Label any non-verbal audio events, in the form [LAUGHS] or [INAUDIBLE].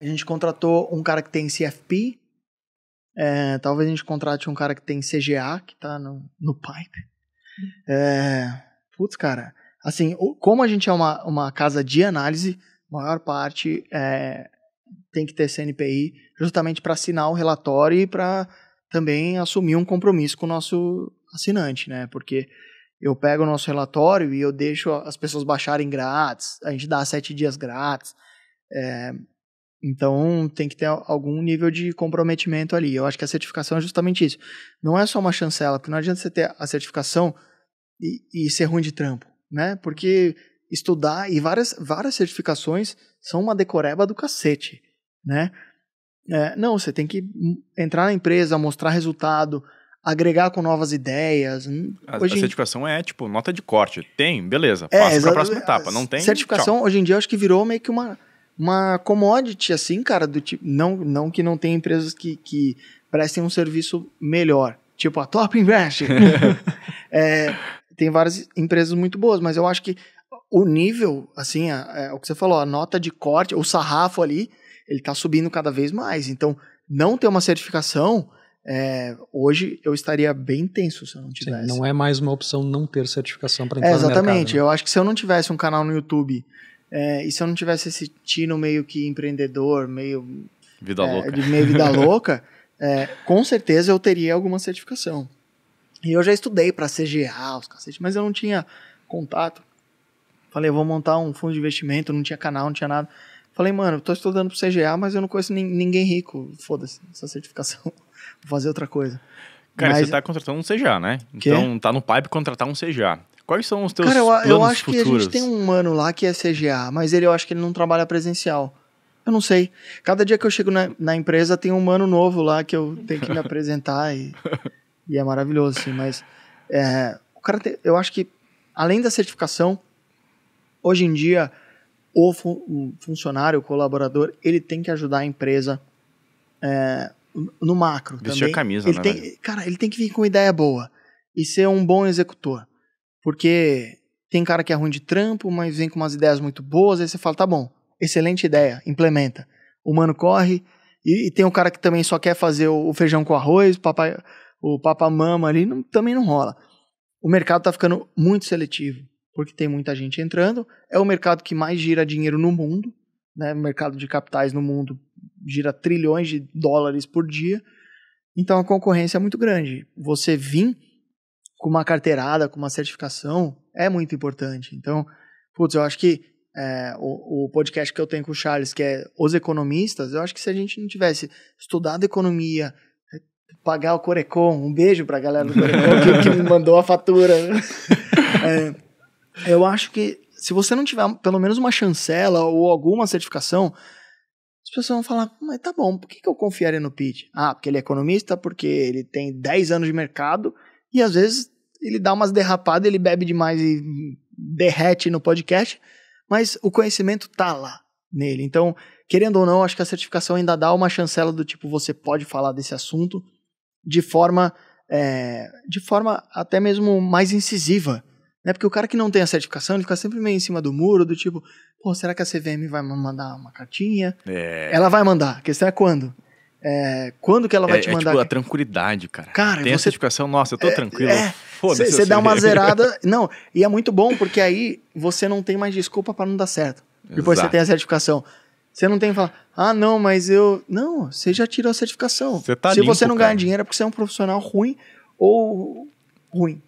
A gente contratou um cara que tem CFP. É, talvez a gente contrate um cara que tem CGA, que tá no, no pipe. É, putz, cara. Assim, como a gente é uma, uma casa de análise, maior parte é, tem que ter CNPI justamente para assinar o relatório e para também assumir um compromisso com o nosso assinante, né? Porque eu pego o nosso relatório e eu deixo as pessoas baixarem grátis, a gente dá sete dias grátis. É, então tem que ter algum nível de comprometimento ali. Eu acho que a certificação é justamente isso. Não é só uma chancela, porque não adianta você ter a certificação e, e ser ruim de trampo, né? Porque estudar e várias, várias certificações são uma decoreba do cacete, né? É, não, você tem que entrar na empresa, mostrar resultado, agregar com novas ideias. Hum, a, a certificação em... é tipo nota de corte. Tem, beleza, é, passa para a próxima etapa. Não tem. Certificação tchau. hoje em dia eu acho que virou meio que uma uma commodity, assim, cara, do tipo. Não, não que não tenha empresas que, que prestem um serviço melhor. Tipo a Top Invest. [LAUGHS] é, tem várias empresas muito boas, mas eu acho que o nível, assim, a, a, é, o que você falou, a nota de corte, o sarrafo ali, ele tá subindo cada vez mais. Então, não ter uma certificação, é, hoje eu estaria bem tenso se eu não tivesse. Sim, não é mais uma opção não ter certificação para entrar é, Exatamente. Mercado, né? Eu acho que se eu não tivesse um canal no YouTube é, e se eu não tivesse esse tino meio que empreendedor, meio. Vida é, louca. De meio vida [LAUGHS] louca, é, com certeza eu teria alguma certificação. E eu já estudei para CGA, os cacete, mas eu não tinha contato. Falei, vou montar um fundo de investimento, não tinha canal, não tinha nada. Falei, mano, tô estudando pro CGA, mas eu não conheço ninguém rico. Foda-se, essa certificação. [LAUGHS] Vou fazer outra coisa. Cara, mas... você tá contratando um CGA, né? Então tá no pipe contratar um CGA. Quais são os teus Cara, eu, planos eu acho futuros? que a gente tem um mano lá que é CGA, mas ele eu acho que ele não trabalha presencial. Eu não sei. Cada dia que eu chego na, na empresa tem um mano novo lá que eu tenho que me [LAUGHS] apresentar e, e é maravilhoso, assim. Mas é, o cara eu acho que, além da certificação, hoje em dia o, o funcionário, o colaborador, ele tem que ajudar a empresa é, no macro Vestir também. a camisa, ele né? Tem, cara, ele tem que vir com ideia boa e ser um bom executor. Porque tem cara que é ruim de trampo, mas vem com umas ideias muito boas, aí você fala, tá bom, excelente ideia, implementa. O mano corre, e, e tem um cara que também só quer fazer o, o feijão com arroz, papai, o papamama ali, não, também não rola. O mercado tá ficando muito seletivo, porque tem muita gente entrando, é o mercado que mais gira dinheiro no mundo, né? o mercado de capitais no mundo gira trilhões de dólares por dia, então a concorrência é muito grande. Você vir com uma carteirada, com uma certificação, é muito importante. Então, putz, eu acho que é, o, o, podcast que eu tenho com o Charles, que é Os Economistas, eu acho que se a gente não tivesse estudado economia, pagar o Corecon, um beijo pra galera do Corecon que, que, me mandou a fatura. Né? [LAUGHS] É, eu acho que se você não tiver pelo menos uma chancela ou alguma certificação, as pessoas vão falar, mas tá bom, por que, que eu confiaria no Pete? Ah, porque ele é economista, porque ele tem 10 anos de mercado e às vezes ele dá umas derrapadas, ele bebe demais e derrete no podcast, mas o conhecimento tá lá nele. Então, querendo ou não, acho que a certificação ainda dá uma chancela do tipo, você pode falar desse assunto de forma, é, de forma até mesmo mais incisiva. Né? Porque o cara que não tem a certificação, ele fica sempre meio em cima do muro, do tipo, pô, será que a CVM vai mandar uma cartinha? É. Ela vai mandar, a questão é quando. É, quando que ela vai é, te é mandar? É, tipo, a tranquilidade, cara. cara Tem você... essa nossa, eu tô é, tranquilo. Você é, assim. dá uma [LAUGHS] zerada. Não, e é muito bom, porque aí você não tem mais desculpa para não dar certo. Exato. Depois você tem a certificação. Você não tem que falar, ah, não, mas eu. Não, você já tirou a certificação. Tá Se limpo, você não ganha dinheiro é porque você é um profissional ruim ou ruim.